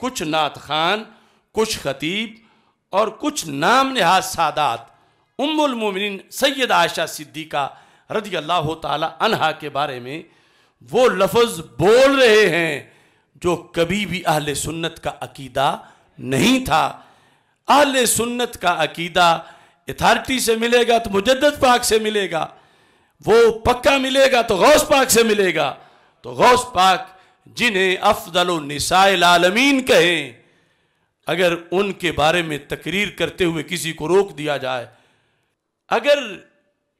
कुछ नात खान कुछ खतीब और कुछ नाम नहाज सादात उम्मुलमिन सैद आयशा सिद्दीका रजी अल्लाह तहा के बारे में वो लफ्ज़ बोल रहे हैं जो कभी भी अहल सुन्नत का अकीदा नहीं था अहल सुन्नत का अकीदा अथॉरिटी से मिलेगा तो मुजद पाक से मिलेगा वो पक्का मिलेगा तो गौस पाक से मिलेगा तो गौस पाक जिन्हें अफजल आलमीन कहें अगर उनके बारे में तकरीर करते हुए किसी को रोक दिया जाए अगर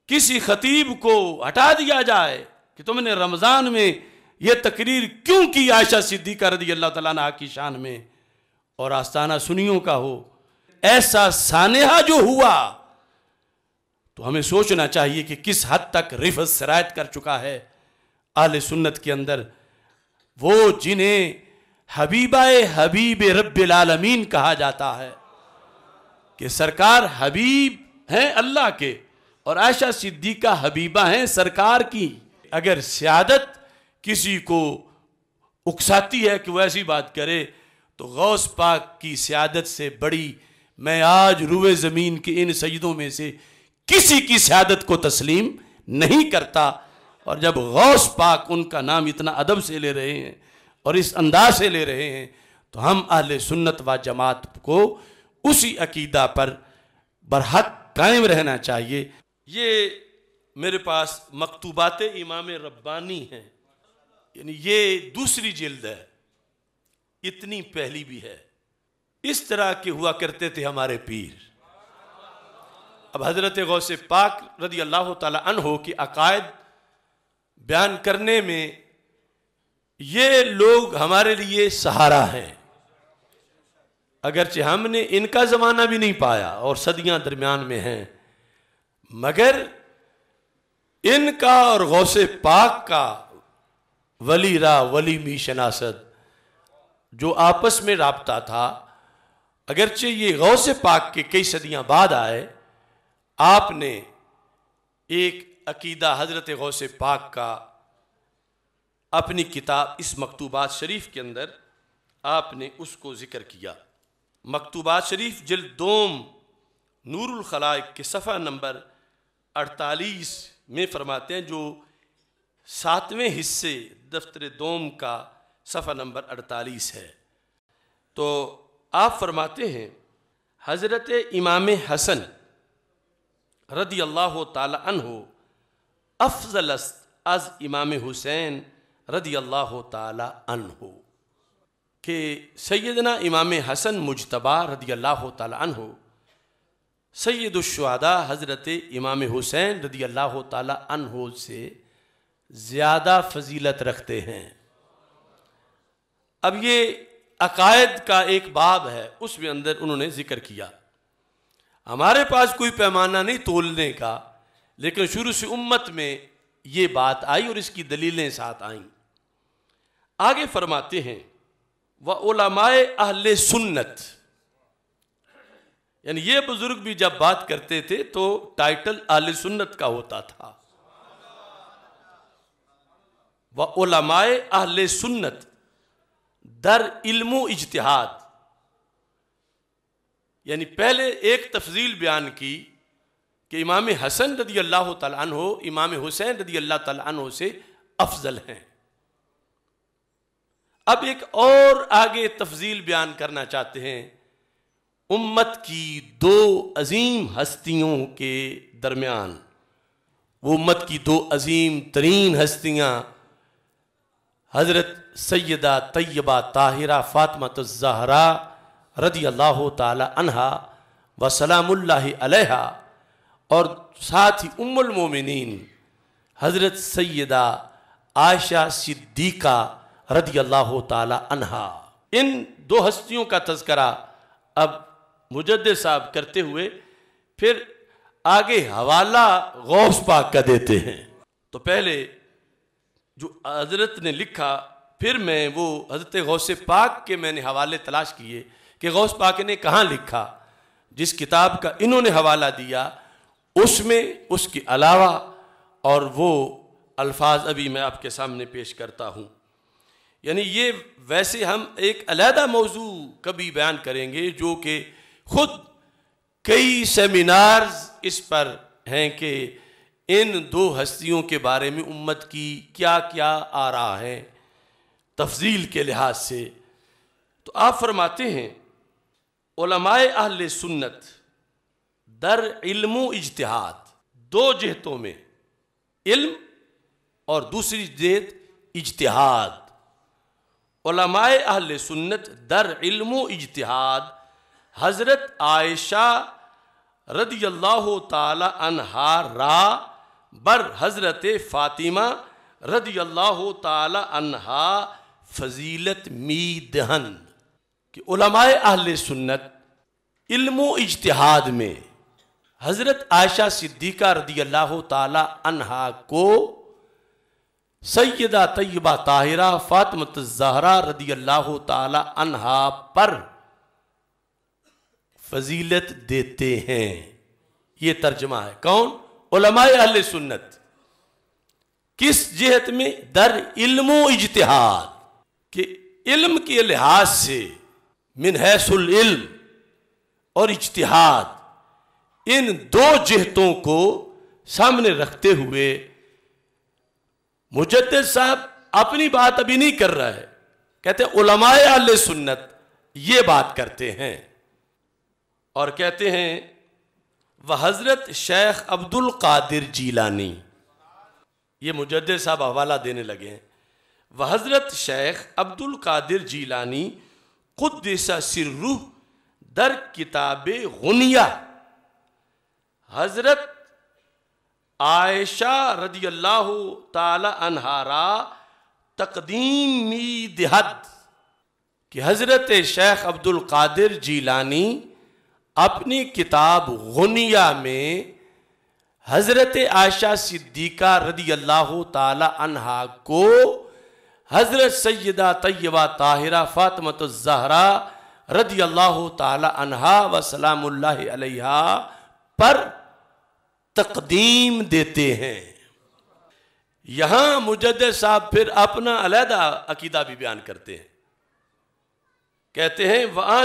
किसी खतीब को हटा दिया जाए कि तुमने रमज़ान में यह तकरीर क्यों की आयशा कर दी अल्लाह तला की शान में और आस्ताना सुनियों का हो ऐसा सानहा जो हुआ तो हमें सोचना चाहिए कि किस हद तक रिफत शरायत कर चुका है आल सुन्नत के अंदर वो जिन्हें हबीबा हबीब रबालमीन कहा जाता है कि सरकार हबीब हैं अल्लाह के और आयशा सिद्दीका हबीबा हैं सरकार की अगर सियादत किसी को उकसाती है कि वो ऐसी बात करे तो गौस पाक की सियादत से बड़ी मैं आज रुए ज़मीन के इन सईदों में से किसी की सियादत को तस्लीम नहीं करता और जब गौस पाक उनका नाम इतना अदब से ले रहे हैं और इस अंदाज से ले रहे हैं तो हम अहले सुन्नत व जमात को उसी अकीदा पर बरहक कायम रहना चाहिए ये मेरे पास मकतूबात इमाम रब्बानी हैं यानी ये दूसरी जिल्द है इतनी पहली भी है इस तरह के हुआ करते थे हमारे पीर अब हज़रत गौसे पाक रदी अल्लाह तन हो कि अकायद बयान करने में ये लोग हमारे लिए सहारा हैं अगरचे हमने इनका ज़माना भी नहीं पाया और सदियां दरमियान में हैं मगर इनका और गौसे पाक का वली रा वली मी शनासत जो आपस में रबता था अगरचे ये गौसे पाक के कई सदियां बाद आए आपने एक अकीदा हज़रत से पाक का अपनी किताब इस मकतूबात शरीफ के अंदर आपने उसको ज़िक्र किया मकतूबात शरीफ जल दोम नूरखलाक के सफ़ा नंबर अड़तालीस में फरमाते हैं जो सातवें हिस्से दफ्तर दोम का सफ़ा नंबर अड़तालीस है तो आप फरमाते हैं हज़रत इमाम हसन रदी अल्लाह तन हो अफजलस्त अज इमाम हुसैन रदी अल्लाह तहो के सैदना इमाम हसन मुजतबा रदी अल्लाह तहो सैदुशादा हज़रत इमाम हुसैन रदी अल्लाह तहो से ज़्यादा फजीलत रखते हैं अब ये अकायद का एक बाब है उसमें अंदर उन्होंने ज़िक्र किया हमारे पास कोई पैमाना नहीं तोलने का लेकिन शुरू से उम्मत में ये बात आई और इसकी दलीलें साथ आईं आगे फरमाते हैं वह ओलामाए अहल सुन्नत यानी ये बुजुर्ग भी जब बात करते थे तो टाइटल अहल सुन्नत का होता था वह ओलामाए अहल सुन्नत दर इल्मो इजतहाद यानी पहले एक तफजील बयान की कि इमाम हसन रदी अल्लाह तन हो इमाम हुसैन रदी अल्लाह तन हो से अफजल हैं अब एक और आगे तफजील बयान करना चाहते हैं उम्मत की दो अजीम हस्तियों के दरमियान वो उम्मत की दो अजीम तरीन हस्तियां हज़रत सैदा तय्यबा ताहिरा फातमत जहरा रदी अल्लाह तला अनहा व सलाम्ला और साथ ही उम्मुल मोमिनीन हज़रत सैदा आयशा सिद्दीका रदी अल्लाह तहा इन दो हस्तियों का तस्करा अब मुजद साहब करते हुए फिर आगे हवाला गौस पाक का देते हैं तो पहले जो हज़रत ने लिखा फिर मैं वो हज़रत गौस पाक के मैंने हवाले तलाश किए कि गौस पाक ने कहाँ लिखा जिस किताब का इन्होंने हवाला दिया उसमें उसके अलावा और वो अल्फाज अभी मैं आपके सामने पेश करता हूँ यानी ये वैसे हम एक अलहदा मौजू कभी बयान करेंगे जो कि खुद कई सेमिनार्स इस पर हैं कि इन दो हस्तियों के बारे में उम्मत की क्या क्या आ रहा है तफजील के लिहाज से तो आप फरमाते हैं अहल सुन्नत दर इल्म इजतहाद दो जहतों में इल्म और दूसरी जहत इजतहाद ओलमाए अहल सुन्नत दर इल्म इजतहाद हज़रत आयशा रदी अल्लाह तहा रा बर हज़रत फ़ातिमा रदी अल्लाह तहा फजीलत मी दहन कि उलमाए अहल सुन्नत इल्म इजतहाद में हज़रत आयशा सिद्दीक़ा रदी अल्लाह तहा को सैदा तयबा ताहिरा फ़ातमत जहरा रदी अल्लाह तहा पर फजीलत देते हैं ये तर्जमा है कौन उलमाए अहल सुन्नत किस जहत में दर इल्म इजतहाद के इल्म के लिहाज से हैसुल इल्म और इजतहाद इन दो जहतों को सामने रखते हुए मुजद साहब अपनी बात अभी नहीं कर रहा है कहते उलमाए आल सुन्नत ये बात करते हैं और कहते हैं वह हज़रत शेख अब्दुल कादिर जीलानी ये मुजद साहब हवाला देने लगे हैं वह हज़रत शेख अब्दुल कादिर जीलानी खुद सिर रूह दर किताब गुनिया हजरत आयशा रदी अल्लाह तहारा तकदीमी दिहद कि हजरत शेख अब्दुल कादिर जीलानी अपनी किताब गुनिया में हजरत आयशा सिद्दीका रदी अल्लाह तहा को हजरत सैदा तय्यबा ताहिरा फ़ातमत ज़हरा रदी अल्लाह तहा वसलाम्ला पर तकदीम देते हैं यहां मुजद साहब फिर अपना अलहदा अकीदा भी बयान करते हैं कहते हैं वह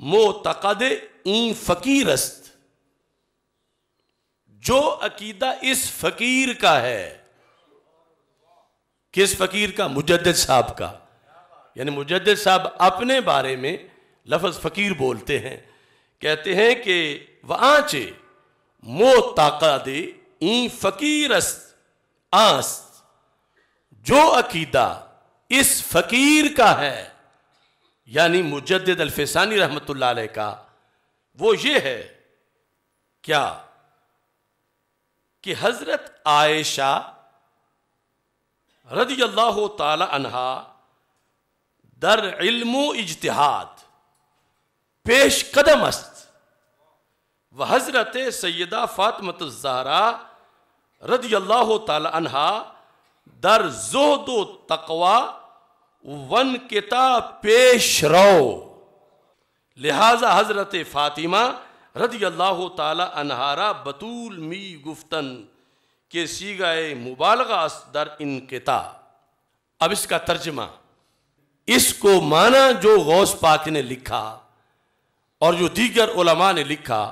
मो मोतकद ई फकीरस्त जो अकीदा इस फकीर का है किस फकीर का मुजद साहब का यानी मुजद साहब अपने बारे में लफज फ़कीर बोलते हैं कहते हैं कि वह वाँचे मो ताका दे ई फकीरस आस जो अकीदा इस फकीर का है यानी मुजद अलफिसानी रहमत का वो ये है क्या कि हजरत आयशा रदी अल्लाह तहा दर इल्मो इजतहाद पेश कदम अस्त वह हज़रत सैदा जारा रदी अल्लाह तहा दर दो तकवा वन किता पेश रो लिहाजा हज़रत फ़ातिमा रदी अल्लाह तहारा बतूल मी गुफ्तन के सीगा मुबालगा दर किता अब इसका तर्जमा इसको माना जो गौस पाक ने लिखा और जो दीगर उलमा ने लिखा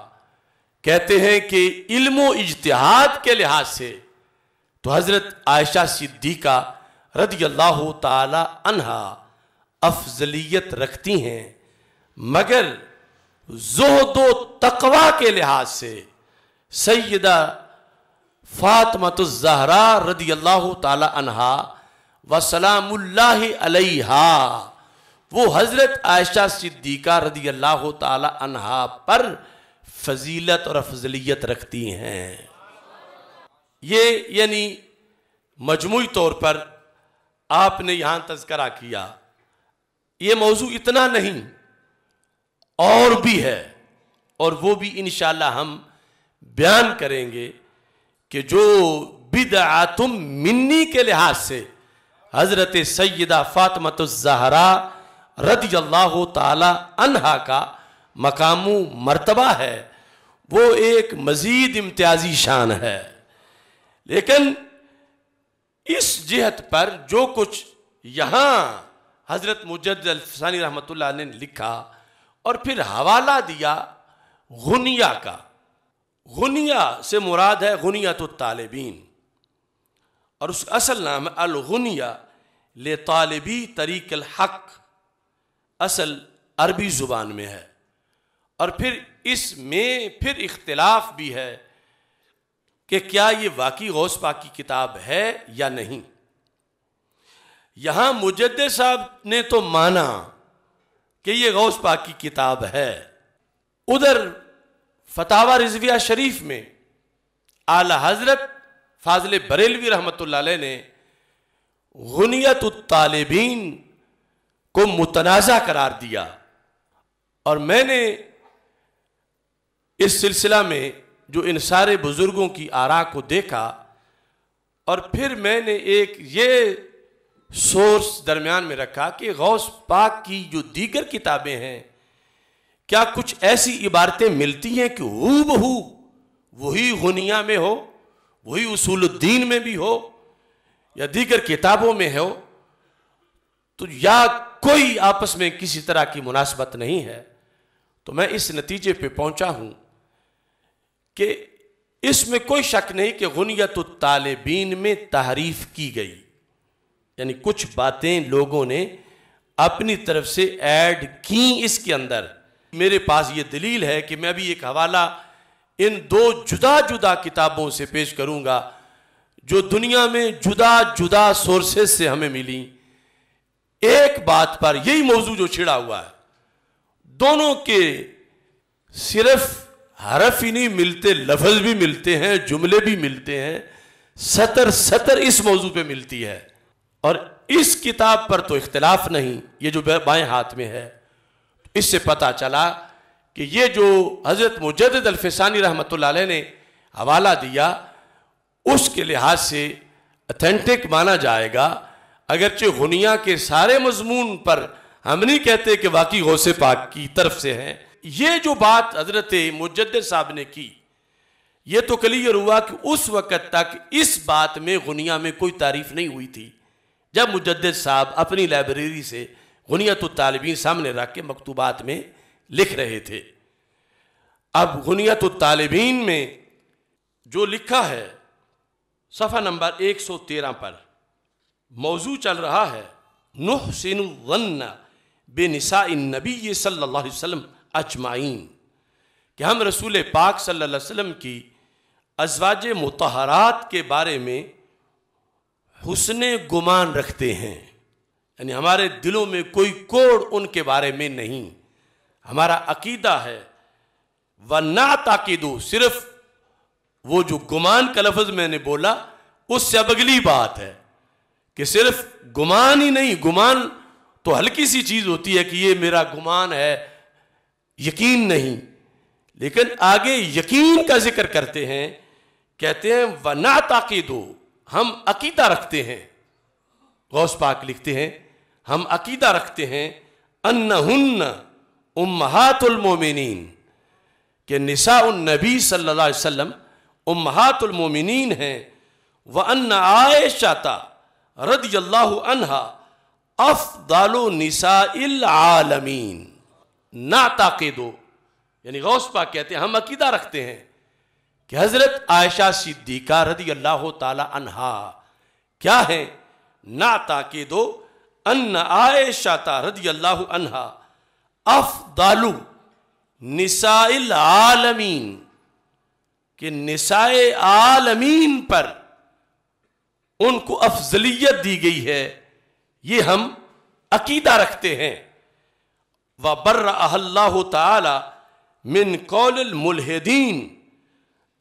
कहते हैं कि इल्म इजतहाद के लिहाज से तो हज़रत आयशा सिद्दीका रदी अल्लाह तहा अफजलियत रखती हैं मगर जोहदो तकवा के लिहाज से सैदा जहरा रदी अल्लाह तहा वसलाम्ला वो हज़रत आयशा सिद्दीका रदी अल्लाह तहा पर फजीलत और अफजलियत रखती हैं ये यानी मजमू तौर पर आपने यहां तस्करा किया ये मौजू इतना नहीं और भी है और वो भी इन हम बयान करेंगे कि जो बिद आतुम मिन्नी के लिहाज से हज़रत सैदा फ़ातमतज़हरा रदी अल्लाह तला का मकामू मरतबा है वो एक मजीद इम्तियाजी शान है लेकिन इस जहत पर जो कुछ यहाँ हज़रत मुजद अलफसानी रहमत ने लिखा और फिर हवाला दिया गुनिया का गुनिया से मुराद है गुनिया तो तालबीन और उसका असल नाम है अलगुनिया ले तालबी तरीक हक असल अरबी ज़ुबान में है और फिर इसमें फिर इख्तलाफ भी है कि क्या ये वाकई गौस पाक की किताब है या नहीं यहां मुजद साहब ने तो माना कि ये गौस पाक की किताब है उधर फतावा रिजविया शरीफ में आला हजरत फाजल बरेलवी रहमत ने गुनियत तालबीन को मुतनाज़ा करार दिया और मैंने इस सिलसिला में जो इन सारे बुज़ुर्गों की आरा को देखा और फिर मैंने एक ये सोर्स दरमियान में रखा कि गौस पाक की जो दीगर किताबें हैं क्या कुछ ऐसी इबारतें मिलती हैं कि हु बहू वही गुनिया में हो वही उसूलुद्दीन में भी हो या दीगर किताबों में हो तो या कोई आपस में किसी तरह की मुनासबत नहीं है तो मैं इस नतीजे पे पहुंचा हूं कि इसमें कोई शक नहीं कि गुनियत तालिबीन में तहरीफ की गई यानी कुछ बातें लोगों ने अपनी तरफ से ऐड की इसके अंदर मेरे पास ये दलील है कि मैं अभी एक हवाला इन दो जुदा जुदा किताबों से पेश करूंगा जो दुनिया में जुदा जुदा सोर्सेस से हमें मिली एक बात पर यही मौजू जो छिड़ा हुआ है दोनों के सिर्फ हरफ ही नहीं मिलते लफ्ज भी मिलते हैं जुमले भी मिलते हैं सतर सतर इस मौजू पे मिलती है और इस किताब पर तो इख्तलाफ नहीं ये जो बाएं हाथ में है इससे पता चला कि ये जो हज़रत मुजद अलफसानी रहमत ने हवाला दिया उसके लिहाज से अथेंटिक माना जाएगा अगरचे गुनिया के सारे मजमून पर हम नहीं कहते कि वाकई गौसे पाक की तरफ से हैं ये जो बात हजरत मुजद साहब ने की ये तो क्लियर हुआ कि उस वक़्त तक इस बात में गुनिया में कोई तारीफ नहीं हुई थी जब मुजद साहब अपनी लाइब्रेरी से तो तालबीन सामने रख के मकतूबात में लिख रहे थे अब तो तालबीन में जो लिखा है सफ़ा नंबर 113 पर मौजू चल रहा है नुहसिन वन्ना बेनिसा नबी सल्लल्लाहु अलैहि वसल्लम अजमाइन कि हम रसूल पाक सल्लल्लाहु अलैहि वसल्लम की अजवाज मतहरात के बारे में हुसन गुमान रखते हैं यानी हमारे दिलों में कोई कोड़ उनके बारे में नहीं हमारा अकीदा है व ना ताकिदो सिर्फ वो जो गुमान का लफज मैंने बोला उससे अब अगली बात है कि सिर्फ गुमान ही नहीं गुमान तो हल्की सी चीज़ होती है कि ये मेरा गुमान है यकीन नहीं लेकिन आगे यकीन का जिक्र करते हैं कहते हैं व वना ताकीदो हम अकीदा रखते हैं गौस पाक लिखते हैं हम अकीदा रखते हैं हन्न उम्मातुलमोमिन के निशा नबी सल्लल्लाहु अलैहि वसल्लम उम्मातुलमोमिन हैं व अन्न आयशाता रदी अल्लाह अनहा दालो निशा आलमीन ना ताके दो यानी गौस पाक कहते हैं हम अकीदा रखते हैं कि हज़रत आयशा सिद्दीका रदी अल्लाह तहा क्या है ना ताके दो अन्न आयशाता रदी अल्लाह अनहा अफदालु निसाइल आलमीन के निसाए आलमीन पर उनको अफजलियत दी गई है ये हम अकीदा रखते हैं व बर्रल्ला तिन मुलहदीन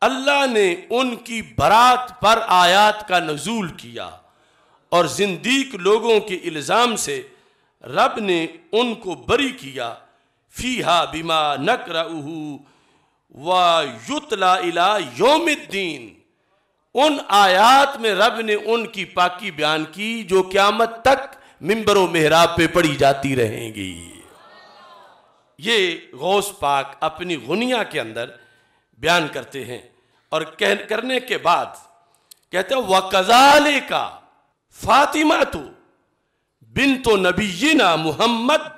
अल्लाह ने उनकी बरात पर आयात का नजूल किया और जिंदीक लोगों के इल्ज़ाम से रब ने उनको बरी किया फ़ीहा नक नकर व युतला योम योमद्दीन उन आयात में रब ने उनकी पाकि बयान की जो क़्यामत तक मम्बरों महराब पे पढ़ी जाती रहेंगी ये गौस पाक अपनी गुनिया के अंदर बयान करते हैं और कह करने के बाद कहते हैं वकजाले का फातिमा तो बिन तो नबीना मुहम्मद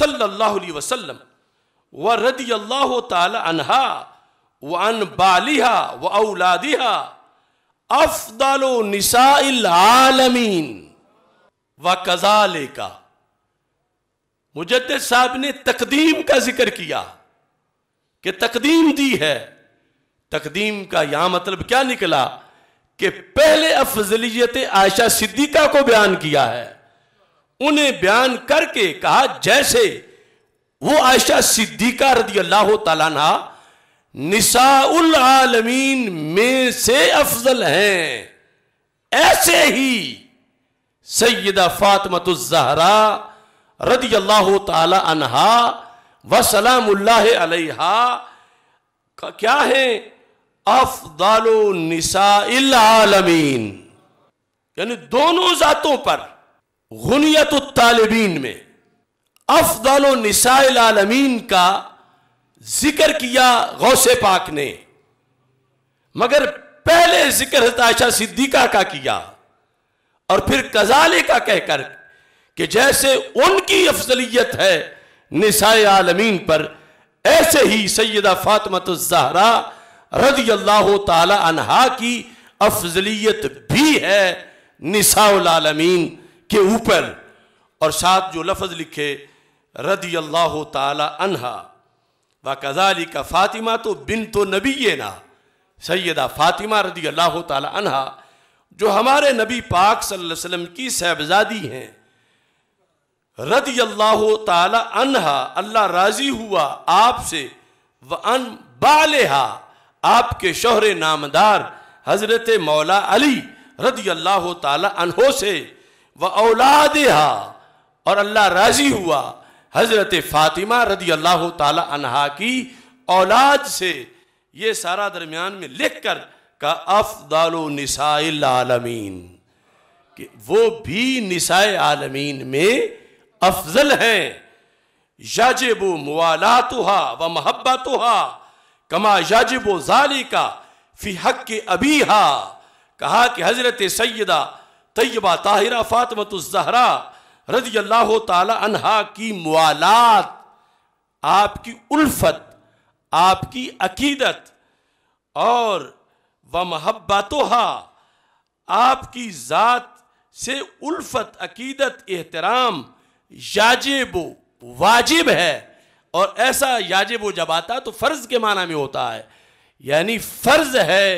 सल्लल्लाहु अलैहि वसल्लम व रदी अल्लाह तहा व अन बालिहा व औलादिहा अफदलो निसाइल आलमीन व कजाले का मुजद साहब ने तकदीम का जिक्र किया कि तकदीम दी है तकदीम का यहां मतलब क्या निकला कि पहले अफजलियत आयशा सिद्दीका को बयान किया है उन्हें बयान करके कहा जैसे वो आयशा सिद्दीका रदी अल्लाह तला निसाउल आलमीन में से अफजल हैं ऐसे ही सैयद फातमत जहरा रदी अल्लाह तहा व सलाम्ला क्या है यानी दोनों जातों पर गुनियत तालिबीन में अफदल आलमीन का जिक्र किया गौसे पाक ने मगर पहले जिक्र हताशा सिद्दीका का किया और फिर कजाले का कहकर कि जैसे उनकी अफजलियत है निसाए आलमीन पर ऐसे ही सैदा जहरा रजी अल्लाह तहा की अफजलियत भी है निसाउलमीन के ऊपर और साथ जो लफज लिखे रदी अल्लाह तहा व कजाली का फातिमा तो बिन तो नबी ये ना सैदा फातिमा रदी अल्लाह तहा जो हमारे नबी पाक सल्लल्लाहु अलैहि वसल्लम की साहबजादी हैं रदी अल्लाह तहा अल्लाह राजी हुआ आपसे व अन बालेहा आपके शोहर नामदार हजरत मौला अली रदी अल्लाह तहो से व हा और अल्लाह राजी हुआ हजरत फ़ातिमा रदी अल्लाह तहा की औलाद से ये सारा दरमियान में लिख कर का आलमीन कि वो भी निसाई आलमीन में अफजल हैं याजिब मवालात व महब्बत कमा याजिब जाली का फी हक के अबी हा कहा कि हजरत सैदा तयबा ताहिरा जहरा रजी अल्लाह तहा की मवालात आपकी उल्फत आपकी अकीदत और व महब्बत आपकी ज़ात से उल्फत अकीदत एहतराम याजिब वाजिब है और ऐसा याजिब जब आता है तो फ़र्ज़ के माना में होता है यानी फ़र्ज़ है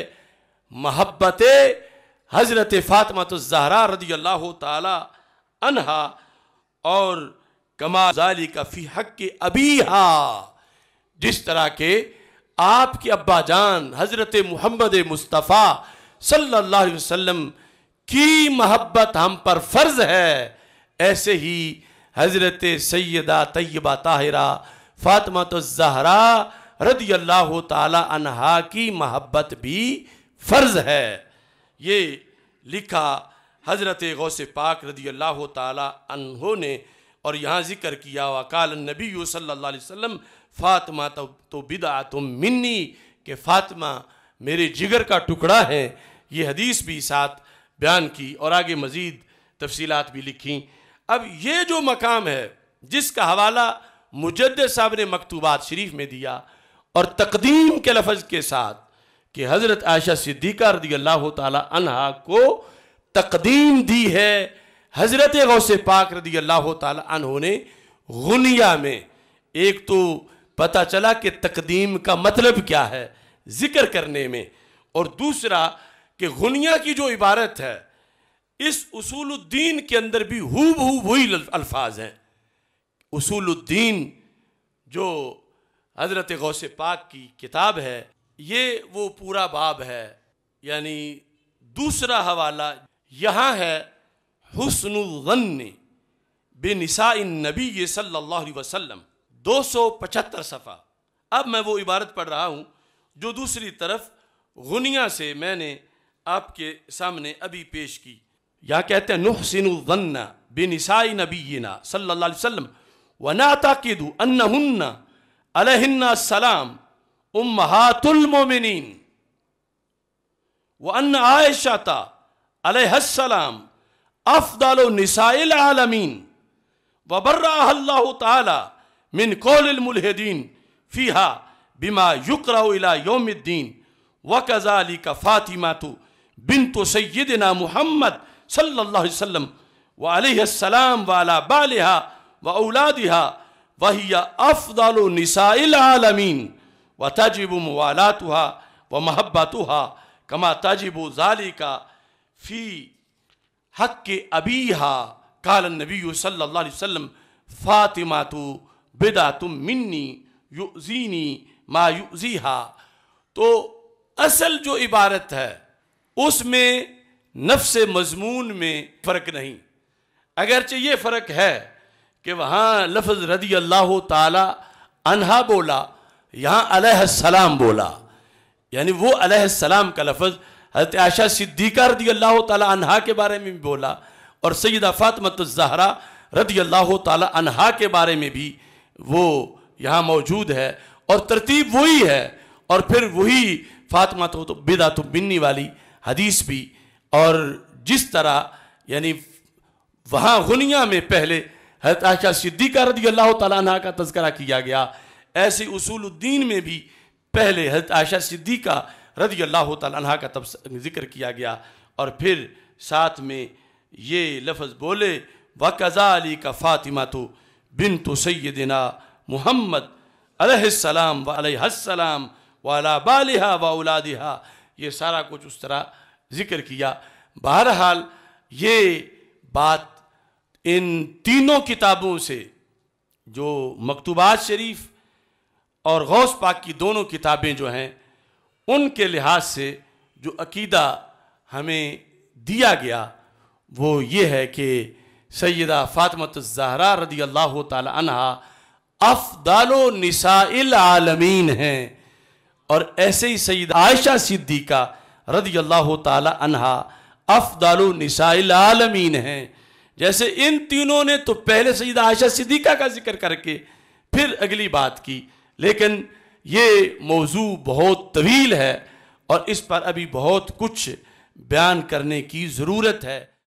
मोहब्बत हज़रत फ़ातमत ज़हरा रदी अल्लाह तहा और कमाजाली का फ़ी हक के अबीहा जिस तरह के आपके अब्बा जान हज़रत मोहम्मद मुस्तफ़ा सल्लल्लाहु अलैहि वसल्लम की महब्बत हम पर फ़र्ज़ है ऐसे ही हज़रत सैदा तय्यबा ताहिरा फ़ातिमा तो जहरा रदी अल्लाह तहा की महब्बत भी फ़र्ज़ है ये लिखा हज़रत गौस पाक रदी अल्लाह तहों ने और यहाँ ज़िक्र किया वकाल नबी सल्ला वसम फ़ातिमा तो, तो बिदा तुम मिन्नी के फ़ातिमा मेरे जिगर का टुकड़ा है ये हदीस भी साथ बयान की और आगे मज़ीद तफसीलत भी लिखी अब ये जो मकाम है जिसका हवाला मुजद साहब ने मकतूबात शरीफ में दिया और तकदीम के लफज के साथ कि हज़रत आयशा सिद्दीका रदी अल्लाह तहा को तकदीम दी है हज़रत से पाक रदी अल्लाह तहों ने गुनिया में एक तो पता चला कि तकदीम का मतलब क्या है ज़िक्र करने में और दूसरा कि गुनिया की जो इबारत है इस उसूलुद्दीन के अंदर भी हूब हूब वही अल्फाज हैं उसूलुद्दीन जो हज़रत गौस पाक की किताब है ये वो पूरा बाब है यानी दूसरा हवाला यहाँ है हसन बेनिसा नबी सल्लल्लाहु दो वसल्लम 275 सफ़ा अब मैं वो इबारत पढ़ रहा हूँ जो दूसरी तरफ गुनिया से मैंने आपके सामने अभी पेश की یا کہتے ہیں نحسن الظن بنساء نبینا صلی اللہ علیہ وسلم ونعتقد أَنَّهُنَّ علیہن السلام أُمَّهَاتُ الْمُؤْمِنِينَ وان عَائِشَةَ عَلَيْهَا السلام افضل نساء الْعَالَمِينَ وبرأها الله تعالى من قول الملحدين فيها بما يقرأ إلى يوم الدين وكذلك فاطمة بنت سيدنا محمد صلى الله عليه وسلم وعليه السلام وعلى بالها وأولادها وهي أفضل نساء العالمين وتجب موالاتها ومحبتها كما تجب ذلك في حق أبيها قال النبي صلى الله عليه وسلم فاطمة بدات مني يؤذيني ما يؤذيها تو اصل جو عبارت ہے اس میں नफ्स मजमून में फ़र्क नहीं अगरचे ये फ़र्क है कि वहाँ लफज रदी अल्लाह तहा अनहा बोला यहाँ अलैहिस्सलाम बोला यानी वो अलैहिस्सलाम का लफज हजरत आशा सिद्दीका रदी अल्लाह ताला अनहा के बारे में भी बोला और सैदा जहरा रदी अल्लाह ताला अनहा के बारे में भी वो यहाँ मौजूद है और तरतीब वही है और फिर वही फातमा तो बिदा तो बिन्नी वाली हदीस भी और जिस तरह यानी वहाँ गुनिया में पहले हजरत आशा सिद्दीका रदी अल्लाह तला का तस्करा किया गया ऐसे उसूलुद्दीन में भी पहले हजरत आशा सिद्दीका रदी अल्लाह तला का जिक्र किया गया और फिर साथ में ये लफज़ बोले कज़ा अली का फ़ातिमा तो बिन तो सैदना मोहम्मद वाल वालम वाला बालहा वाउलादिहा ये सारा कुछ उस तरह जिक्र किया बहरहाल ये बात इन तीनों किताबों से जो मकतूबात शरीफ और गौस पाक की दोनों किताबें जो हैं उनके लिहाज से जो अकीदा हमें दिया गया वो ये है कि सैदा फ़ातमत ज़हरा रदी अल्लाह तहा अफदालो निसाइल आलमीन हैं और ऐसे ही सैद आयशा सिद्दीका रदी अल्लाह तहा अफदालनिसाइल आलमीन हैं जैसे इन तीनों ने तो पहले सईद आयशा सिद्दीका का जिक्र करके फिर अगली बात की लेकिन ये मौजू बहुत तवील है और इस पर अभी बहुत कुछ बयान करने की ज़रूरत है